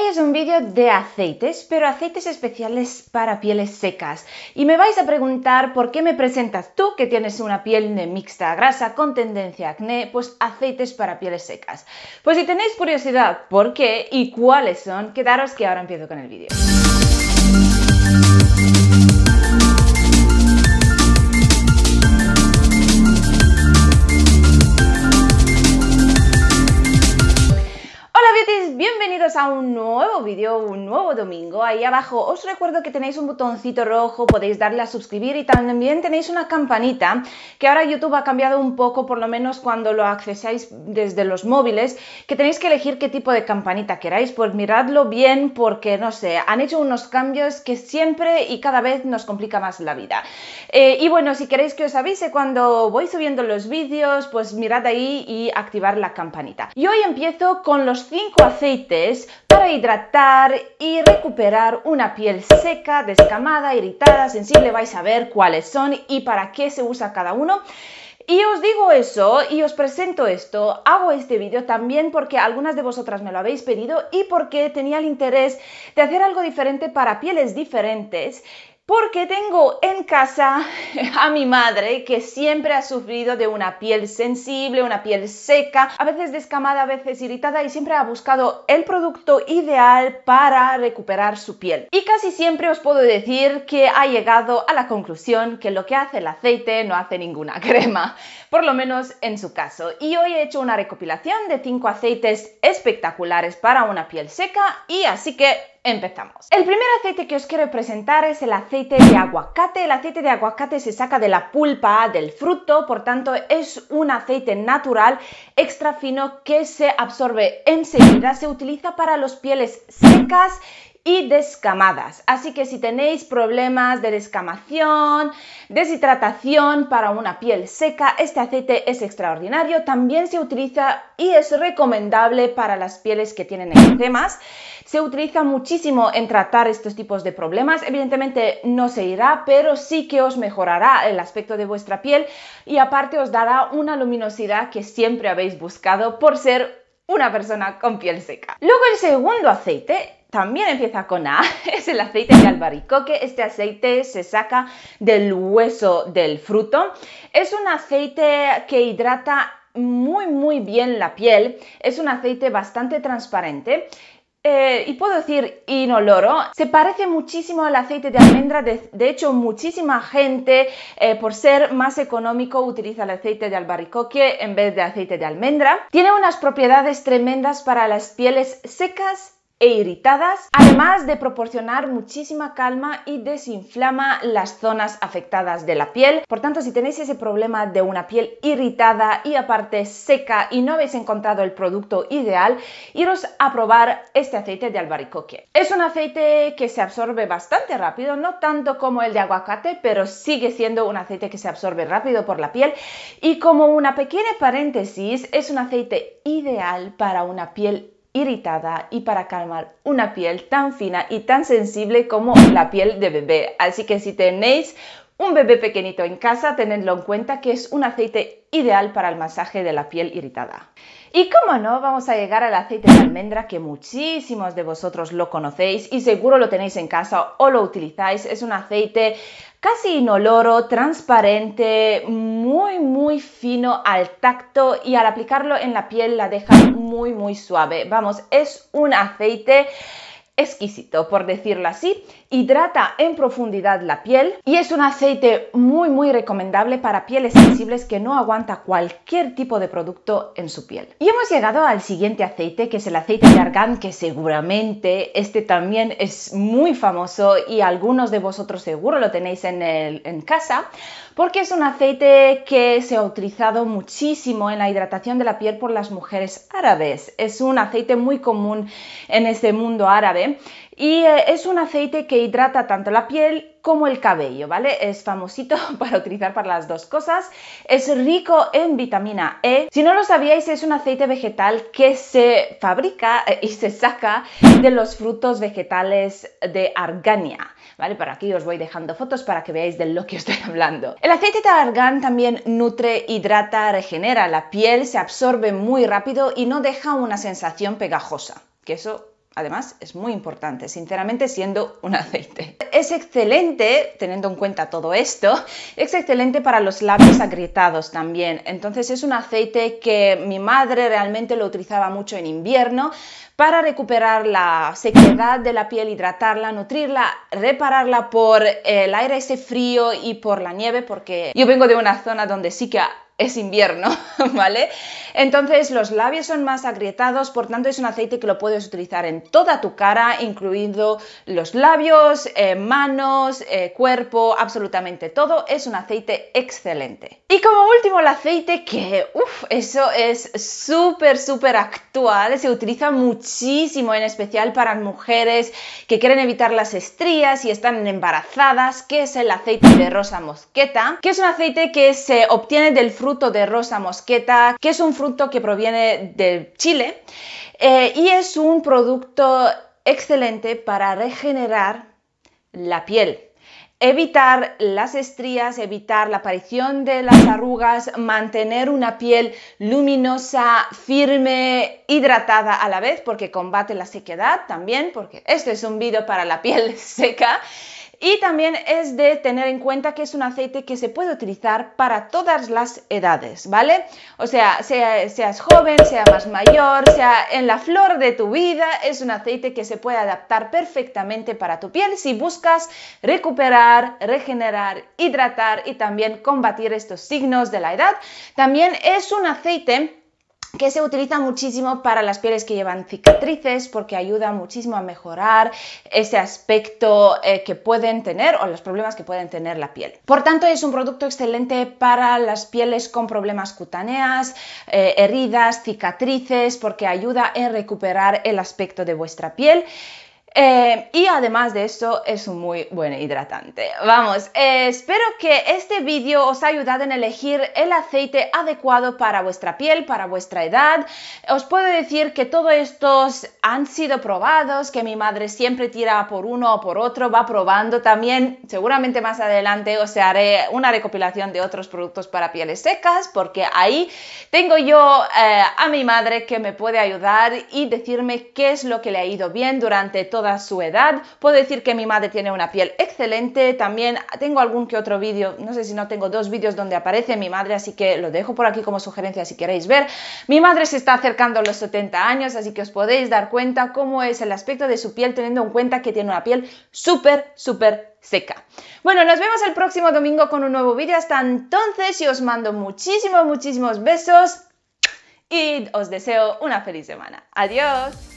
Hoy es un vídeo de aceites, pero aceites especiales para pieles secas. Y me vais a preguntar por qué me presentas tú, que tienes una piel de mixta grasa con tendencia a acné, pues aceites para pieles secas. Pues si tenéis curiosidad por qué y cuáles son, quedaros que ahora empiezo con el vídeo. a un nuevo vídeo, un nuevo domingo. Ahí abajo os recuerdo que tenéis un botoncito rojo, podéis darle a suscribir y también tenéis una campanita que ahora YouTube ha cambiado un poco, por lo menos cuando lo accesáis desde los móviles, que tenéis que elegir qué tipo de campanita queráis. Pues miradlo bien porque, no sé, han hecho unos cambios que siempre y cada vez nos complica más la vida. Eh, y bueno, si queréis que os avise cuando voy subiendo los vídeos, pues mirad ahí y activar la campanita. Y hoy empiezo con los 5 aceites para hidratar y recuperar una piel seca, descamada, irritada, sensible. Vais a ver cuáles son y para qué se usa cada uno. Y os digo eso y os presento esto, hago este vídeo también porque algunas de vosotras me lo habéis pedido y porque tenía el interés de hacer algo diferente para pieles diferentes porque tengo en casa a mi madre que siempre ha sufrido de una piel sensible, una piel seca, a veces descamada, a veces irritada y siempre ha buscado el producto ideal para recuperar su piel. Y casi siempre os puedo decir que ha llegado a la conclusión que lo que hace el aceite no hace ninguna crema, por lo menos en su caso. Y hoy he hecho una recopilación de 5 aceites espectaculares para una piel seca y así que empezamos. El primer aceite que os quiero presentar es el aceite de aguacate. El aceite de aguacate se saca de la pulpa del fruto, por tanto es un aceite natural extra fino que se absorbe enseguida, se utiliza para las pieles secas y descamadas. Así que si tenéis problemas de descamación, deshidratación para una piel seca, este aceite es extraordinario. También se utiliza y es recomendable para las pieles que tienen eczemas. Se utiliza muchísimo en tratar estos tipos de problemas. Evidentemente no se irá, pero sí que os mejorará el aspecto de vuestra piel y aparte os dará una luminosidad que siempre habéis buscado por ser una persona con piel seca. Luego el segundo aceite también empieza con A, es el aceite de albaricoque. Este aceite se saca del hueso del fruto. Es un aceite que hidrata muy muy bien la piel, es un aceite bastante transparente. Eh, y puedo decir inoloro, se parece muchísimo al aceite de almendra, de, hecho muchísima gente eh, por ser más económico utiliza el aceite de albaricoque en vez de aceite de almendra. Tiene unas propiedades tremendas para las pieles secas e irritadas, además de proporcionar muchísima calma y desinflama las zonas afectadas de la piel. Por tanto, si tenéis ese problema de una piel irritada y aparte seca y no habéis encontrado el producto ideal, iros a probar este aceite de albaricoque. Es un aceite que se absorbe bastante rápido, no tanto como el de aguacate, pero sigue siendo un aceite que se absorbe rápido por la piel y como una pequeña paréntesis, es un aceite ideal para una piel irritada y para calmar una piel tan fina y tan sensible como la piel de bebé. Así que si tenéis un bebé pequeñito en casa, tenedlo en cuenta que es un aceite ideal para el masaje de la piel irritada. Y como no, vamos a llegar al aceite de almendra que muchísimos de vosotros lo conocéis y seguro lo tenéis en casa o lo utilizáis. Es un aceite casi inoloro, transparente, muy muy fino al tacto y al aplicarlo en la piel la deja muy muy suave. Vamos, es un aceite exquisito por decirlo así hidrata en profundidad la piel y es un aceite muy muy recomendable para pieles sensibles que no aguanta cualquier tipo de producto en su piel. Y hemos llegado al siguiente aceite que es el aceite de argán que seguramente este también es muy famoso y algunos de vosotros seguro lo tenéis en, en casa porque es un aceite que se ha utilizado muchísimo en la hidratación de la piel por las mujeres árabes. Es un aceite muy común en este mundo árabe y eh, es un aceite que hidrata tanto la piel como el cabello, ¿vale? Es famosito para utilizar para las dos cosas. Es rico en vitamina E. Si no lo sabíais, es un aceite vegetal que se fabrica eh, y se saca de los frutos vegetales de argania, ¿vale? Por aquí os voy dejando fotos para que veáis de lo que estoy hablando. El aceite de argan también nutre, hidrata, regenera la piel, se absorbe muy rápido y no deja una sensación pegajosa, que eso Además, es muy importante, sinceramente, siendo un aceite. Es excelente, teniendo en cuenta todo esto, es excelente para los labios agrietados también. Entonces, es un aceite que mi madre realmente lo utilizaba mucho en invierno para recuperar la sequedad de la piel, hidratarla, nutrirla, repararla por el aire ese frío y por la nieve, porque yo vengo de una zona donde sí que es invierno, ¿vale? Entonces los labios son más agrietados, por tanto es un aceite que lo puedes utilizar en toda tu cara, incluido los labios, eh, manos, eh, cuerpo, absolutamente todo. Es un aceite excelente. Y como último el aceite que, uff, eso es súper, súper actual, se utiliza muchísimo, en especial para mujeres que quieren evitar las estrías y están embarazadas, que es el aceite de rosa mosqueta, que es un aceite que se obtiene del fruto de rosa mosqueta, que es un fruto que proviene de Chile eh, y es un producto excelente para regenerar la piel evitar las estrías, evitar la aparición de las arrugas, mantener una piel luminosa, firme, hidratada a la vez, porque combate la sequedad también, porque este es un vídeo para la piel seca. Y también es de tener en cuenta que es un aceite que se puede utilizar para todas las edades, ¿vale? O sea, seas joven, sea más mayor, sea en la flor de tu vida, es un aceite que se puede adaptar perfectamente para tu piel si buscas recuperar, regenerar, hidratar y también combatir estos signos de la edad. También es un aceite que se utiliza muchísimo para las pieles que llevan cicatrices porque ayuda muchísimo a mejorar ese aspecto eh, que pueden tener o los problemas que pueden tener la piel. Por tanto, es un producto excelente para las pieles con problemas cutáneas, eh, heridas, cicatrices, porque ayuda en recuperar el aspecto de vuestra piel. Eh, y además de eso es un muy buen hidratante. Vamos, eh, espero que este vídeo os haya ayudado en elegir el aceite adecuado para vuestra piel, para vuestra edad. Os puedo decir que todos estos han sido probados, que mi madre siempre tira por uno o por otro, va probando también. Seguramente más adelante os haré una recopilación de otros productos para pieles secas, porque ahí tengo yo eh, a mi madre que me puede ayudar y decirme qué es lo que le ha ido bien durante todo toda su edad. Puedo decir que mi madre tiene una piel excelente. También tengo algún que otro vídeo, no sé si no tengo dos vídeos donde aparece mi madre, así que lo dejo por aquí como sugerencia si queréis ver. Mi madre se está acercando a los 70 años, así que os podéis dar cuenta cómo es el aspecto de su piel teniendo en cuenta que tiene una piel súper, súper seca. Bueno, nos vemos el próximo domingo con un nuevo vídeo. Hasta entonces, y os mando muchísimos, muchísimos besos y os deseo una feliz semana. Adiós.